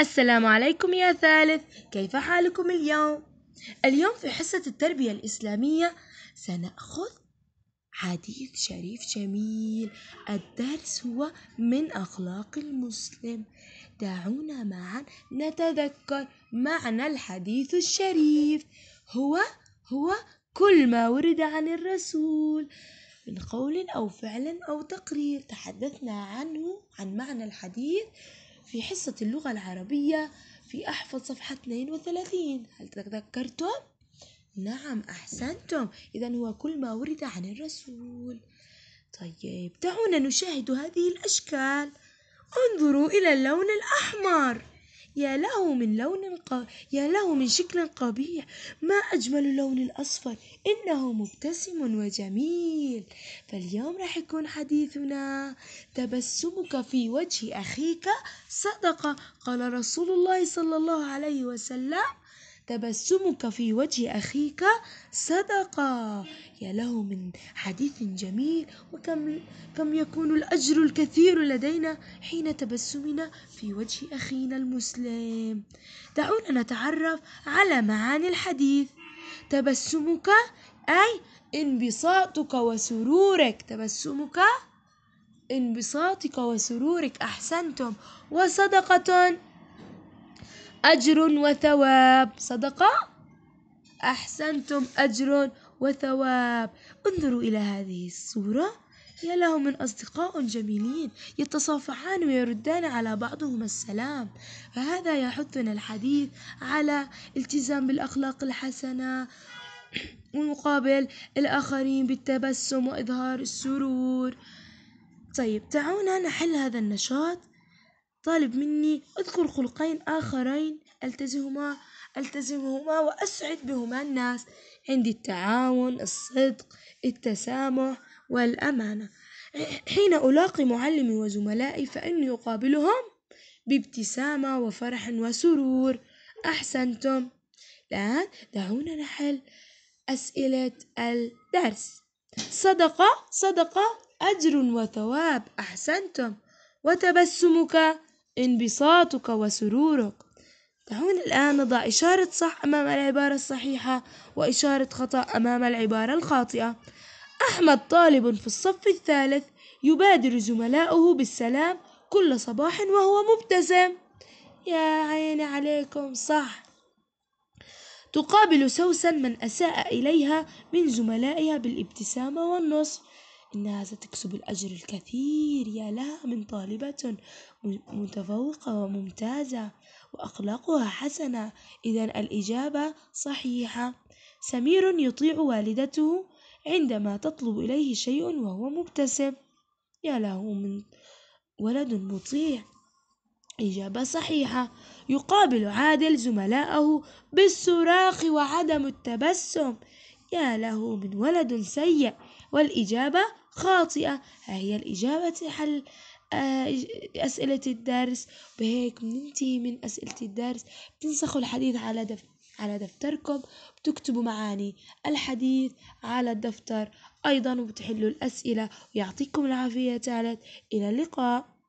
السلام عليكم يا ثالث كيف حالكم اليوم؟ اليوم في حصة التربية الإسلامية سنأخذ حديث شريف جميل الدرس هو من أخلاق المسلم دعونا معا نتذكر معنى الحديث الشريف هو هو كل ما ورد عن الرسول من قول أو فعل أو تقرير تحدثنا عنه عن معنى الحديث في حصة اللغة العربية في أحفظ صفحة 32 هل تذكرتم؟ نعم أحسنتم إذا هو كل ما ورد عن الرسول طيب دعونا نشاهد هذه الأشكال انظروا إلى اللون الأحمر يا له من لون ق... يا له من شكل قبيح ما أجمل اللون الأصفر إنه مبتسم وجميل فاليوم راح يكون حديثنا تبسمك في وجه أخيك صدقة قال رسول الله صلى الله عليه وسلم تبسمك في وجه أخيك صدقة يا له من حديث جميل وكم كم يكون الأجر الكثير لدينا حين تبسمنا في وجه أخينا المسلم دعونا نتعرف على معاني الحديث تبسمك أي انبساطك وسرورك تبسمك انبساطك وسرورك أحسنتم وصدقة أجر وثواب صدقة أحسنتم أجر وثواب انظروا إلى هذه الصورة يا له من أصدقاء جميلين يتصافحان ويردان على بعضهما السلام فهذا يحثنا الحديث على التزام بالأخلاق الحسنة ومقابل الآخرين بالتبسم وإظهار السرور طيب دعونا نحل هذا النشاط طالب مني اذكر خلقين آخرين ألتزمهما ألتزمهما وأسعد بهما الناس عندي التعاون الصدق التسامح والأمانة حين ألاقي معلمي وزملائي فإني أقابلهم بابتسامة وفرح وسرور أحسنتم الآن دعونا نحل أسئلة الدرس صدقة صدقة أجر وثواب أحسنتم وتبسمك انبساطك وسرورك دعونا الآن نضع إشارة صح أمام العبارة الصحيحة وإشارة خطأ أمام العبارة الخاطئة أحمد طالب في الصف الثالث يبادر زملاؤه بالسلام كل صباح وهو مبتسم يا عيني عليكم صح تقابل سوسن من أساء إليها من زملائها بالابتسامة والنصح إنها ستكسب الأجر الكثير يا لها من طالبة متفوقة وممتازة وأخلاقها حسنة إذا الإجابة صحيحة سمير يطيع والدته عندما تطلب إليه شيء وهو مبتسم يا له من ولد مطيع إجابة صحيحة يقابل عادل زملائه بالصراخ وعدم التبسم يا له من ولد سيء والإجابة خاطئة هي الإجابة حل آه، أسئلة الدرس بهيك بننتهي من أسئلة الدرس بتنسخوا الحديث على دف على دفتركم بتكتبوا معاني الحديث على الدفتر أيضا وبتحلوا الأسئلة ويعطيكم العافية يا تالت إلى اللقاء